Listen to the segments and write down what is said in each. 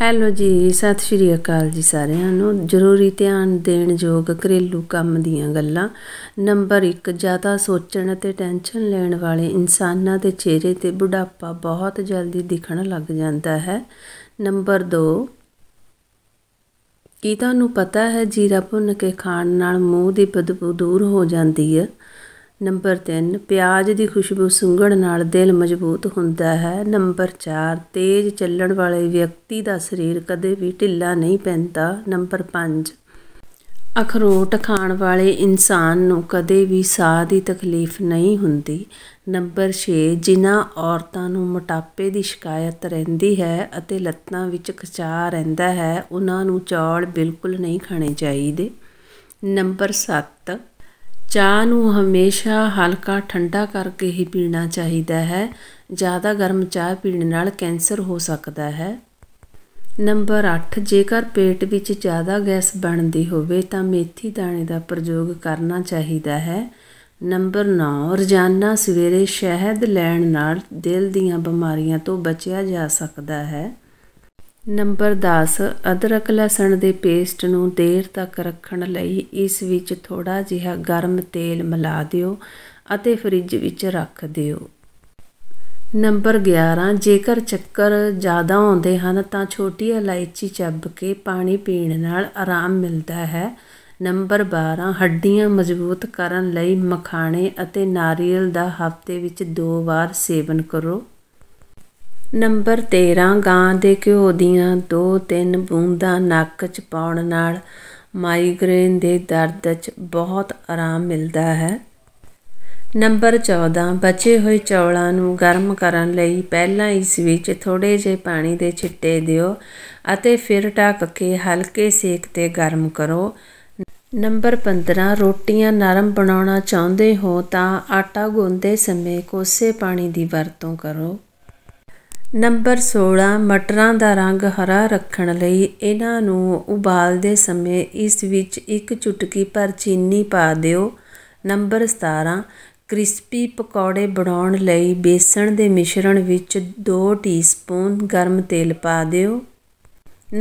hello ਜੀ ਸਤਿ ਸ਼੍ਰੀ ਅਕਾਲ ਜੀ ਸਾਰਿਆਂ ਨੂੰ ਜ਼ਰੂਰੀ ਧਿਆਨ ਦੇਣ ਯੋਗ ਘਰੇਲੂ ਕੰਮ ਦੀਆਂ ਗੱਲਾਂ ਨੰਬਰ 1 ਜ਼ਿਆਦਾ ਸੋਚਣ ਅਤੇ ਟੈਨਸ਼ਨ ਲੈਣ ਵਾਲੇ ਇਨਸਾਨਾਂ ਦੇ ਚਿਹਰੇ ਤੇ ਬੁਢਾਪਾ ਬਹੁਤ ਜਲਦੀ ਦਿਖਣ ਲੱਗ ਜਾਂਦਾ ਹੈ ਨੰਬਰ 2 ਕੀ ਤੁਹਾਨੂੰ ਪਤਾ ਹੈ ਜੀਰਾ ਭੁੰਨ ਕੇ ਖਾਣ ਨਾਲ ਮੂੰਹ ਦੀ ਬਦਬੂ ਦੂਰ ਹੋ ਜਾਂਦੀ ਹੈ ਨੰਬਰ 3 ਪਿਆਜ਼ ਦੀ ਖੁਸ਼ਬੂ ਸੁੰਘਣ ਨਾਲ ਦਿਲ ਮਜ਼ਬੂਤ ਹੁੰਦਾ ਹੈ ਨੰਬਰ 4 ਤੇਜ਼ ਚੱਲਣ ਵਾਲੇ ਵਿਅਕਤੀ ਦਾ ਸਰੀਰ ਕਦੇ ਵੀ ਢਿੱਲਾ ਨਹੀਂ ਪੈਂਦਾ ਨੰਬਰ 5 ਅਖਰੋਟ ਖਾਣ ਵਾਲੇ ਇਨਸਾਨ ਨੂੰ ਕਦੇ ਵੀ ਸਾਹ ਦੀ ਤਕਲੀਫ ਨਹੀਂ ਹੁੰਦੀ ਨੰਬਰ 6 ਜਿਨ੍ਹਾਂ ਔਰਤਾਂ ਨੂੰ ਮੋਟਾਪੇ ਦੀ ਸ਼ਿਕਾਇਤ ਰਹਿੰਦੀ ਹੈ ਅਤੇ ਲੱਤਾਂ ਵਿੱਚ ਖਚਾ ਰਹਿੰਦਾ ਹੈ ਉਹਨਾਂ ਨੂੰ ਚੌਲ ਬਿਲਕੁਲ ਨਹੀਂ ਖਾਣੇ ਚਾਹੀਦੇ ਨੰਬਰ 7 ਚਾਹ ਨੂੰ ਹਮੇਸ਼ਾ ਹਲਕਾ ਠੰਡਾ ਕਰਕੇ ਹੀ ਪੀਣਾ ਚਾਹੀਦਾ ਹੈ ਜ਼ਿਆਦਾ ਗਰਮ ਚਾਹ ਪੀਣ ਨਾਲ ਕੈਂਸਰ ਹੋ ਸਕਦਾ ਹੈ ਨੰਬਰ 8 ਜੇਕਰ ਪੇਟ ਵਿੱਚ ਜ਼ਿਆਦਾ ਗੈਸ ਬਣਦੀ ਹੋਵੇ ਤਾਂ ਮੇਥੀ ਦਾਣੇ ਦਾ ਪ੍ਰਯੋਗ ਕਰਨਾ ਚਾਹੀਦਾ ਹੈ ਨੰਬਰ 9 ਰੋਜ਼ਾਨਾ ਸਵੇਰੇ ਸ਼ਹਿਦ ਲੈਣ ਨਾਲ ਦਿਲ ਦੀਆਂ ਬਿਮਾਰੀਆਂ ਤੋਂ ਬਚਿਆ ਜਾ ਸਕਦਾ ਹੈ ਨੰਬਰ 10 ਅਦਰਕ ਲਸਣ ਦੇ ਪੇਸਟ ਨੂੰ ਦੇਰ ਤੱਕ ਰੱਖਣ ਲਈ ਇਸ ਵਿੱਚ ਥੋੜਾ ਜਿਹਾ ਗਰਮ ਤੇਲ ਮਿਲਾ ਦਿਓ ਅਤੇ ਫ੍ਰਿਜ ਵਿੱਚ ਰੱਖ ਦਿਓ ਨੰਬਰ 11 ਜੇਕਰ ਚੱਕਰ ਜ਼ਿਆਦਾ ਆਉਂਦੇ ਹਨ ਤਾਂ ਛੋਟੀ ਇਲਾਇਚੀ ਚੱਬ ਕੇ ਪਾਣੀ ਪੀਣ ਨਾਲ ਆਰਾਮ ਮਿਲਦਾ ਹੈ ਨੰਬਰ 12 ਹੱਡੀਆਂ ਮਜ਼ਬੂਤ ਕਰਨ ਲਈ ਮਖਾਣੇ ਅਤੇ ਨਾਰੀਅਲ ਦਾ ਹਫ਼ਤੇ ਵਿੱਚ ਦੋ ਵਾਰ ਸੇਵਨ ਕਰੋ ਨੰਬਰ 13 ਗਾਂ ਦੇ ਘਿਓ ਦੀਆਂ ਦੋ ਤਿੰਨ ਬੂੰਦਾਂ ਨੱਕ 'ਚ ਪਾਉਣ ਨਾਲ ਮਾਈਗ੍ਰੇਨ ਦੇ ਦਰਦ 'ਚ ਬਹੁਤ ਆਰਾਮ ਮਿਲਦਾ ਹੈ ਨੰਬਰ 14 ਬਚੇ ਹੋਏ ਚੌਲਾਂ ਨੂੰ ਗਰਮ ਕਰਨ ਲਈ ਪਹਿਲਾਂ ਇਸ ਵਿੱਚ ਥੋੜੇ ਜਿਹੇ ਪਾਣੀ ਦੇ ਛਿੱਟੇ ਦਿਓ ਅਤੇ ਫਿਰ ਢੱਕ ਕੇ ਹਲਕੇ ਸੇਕ ਤੇ ਗਰਮ ਕਰੋ ਨੰਬਰ 15 ਰੋਟੀਆਂ ਨਰਮ ਬਣਾਉਣਾ ਚਾਹੁੰਦੇ ਹੋ ਤਾਂ ਆਟਾ ਗੁੰਨਦੇ ਸਮੇਂ ਕੋਸੇ ਪਾਣੀ ਦੀ ਵਰਤੋਂ ਕਰੋ ਨੰਬਰ 16 ਮਟਰਾਂ ਦਾ ਰੰਗ ਹਰਾ ਰੱਖਣ ਲਈ ਇਹਨਾਂ ਨੂੰ ਉਬਾਲਦੇ ਸਮੇਂ ਇਸ ਵਿੱਚ ਇੱਕ ਚੁਟਕੀ ਭਰ ਚੀਨੀ ਪਾ ਦਿਓ ਨੰਬਰ 17 ਕ੍ਰਿਸਪੀ ਪਕੌੜੇ ਬਣਾਉਣ ਲਈ ਬੇਸਣ ਦੇ ਮਿਸ਼ਰਣ ਵਿੱਚ 2 ਟੀਸਪੂਨ ਗਰਮ ਤੇਲ ਪਾ ਦਿਓ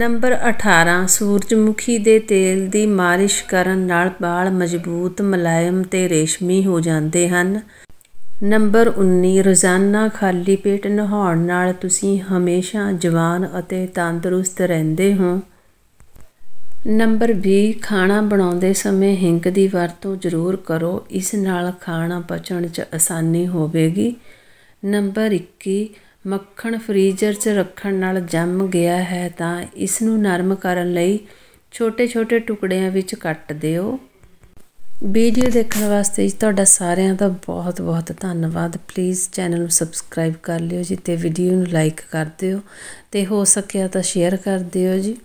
ਨੰਬਰ 18 ਸੂਰਜਮੁਖੀ ਦੇ ਤੇਲ ਦੀ ਮਾਲਿਸ਼ ਕਰਨ ਨਾਲ ਵਾਲ ਮਜ਼ਬੂਤ ਮੁਲਾਇਮ ਤੇ ਰੇਸ਼ਮੀ ਹੋ ਜਾਂਦੇ ਹਨ ਨੰਬਰ 19 ਰੋਜ਼ਾਨਾ ਖਾਲੀ ਪੇਟ ਨਹਾਉਣ ਨਾਲ ਤੁਸੀਂ ਹਮੇਸ਼ਾ ਜਵਾਨ ਅਤੇ ਤੰਦਰੁਸਤ ਰਹਿੰਦੇ ਹੋ ਨੰਬਰ 20 ਖਾਣਾ ਬਣਾਉਂਦੇ ਸਮੇਂ ਹਿੰਗ ਦੀ ਵਰਤੋਂ ਜ਼ਰੂਰ ਕਰੋ ਇਸ ਨਾਲ ਖਾਣਾ ਪਚਣ 'ਚ ਆਸਾਨੀ ਹੋਵੇਗੀ ਨੰਬਰ 21 ਮੱਖਣ ਫ੍ਰੀਜ਼ਰ 'ਚ ਰੱਖਣ ਨਾਲ ਜੰਮ ਗਿਆ ਹੈ ਤਾਂ ਇਸ ਨੂੰ ਨਰਮ ਕਰਨ ਲਈ ਛੋਟੇ-ਛੋਟੇ ਟੁਕੜਿਆਂ ਵਿੱਚ ਕੱਟ ਦਿਓ ਵੀਡੀਓ ਦੇਖਣ ਵਾਸਤੇ ਜੀ ਤੁਹਾਡਾ ਸਾਰਿਆਂ ਦਾ ਬਹੁਤ-ਬਹੁਤ ਧੰਨਵਾਦ ਪਲੀਜ਼ ਚੈਨਲ ਨੂੰ ਸਬਸਕ੍ਰਾਈਬ ਕਰ ਲਿਓ ਜੀ ਤੇ ਵੀਡੀਓ ਨੂੰ ਲਾਈਕ ਕਰ ਦਿਓ ਤੇ ਹੋ ਸਕਿਆ ਤਾਂ ਸ਼ੇਅਰ ਕਰ ਦਿਓ ਜੀ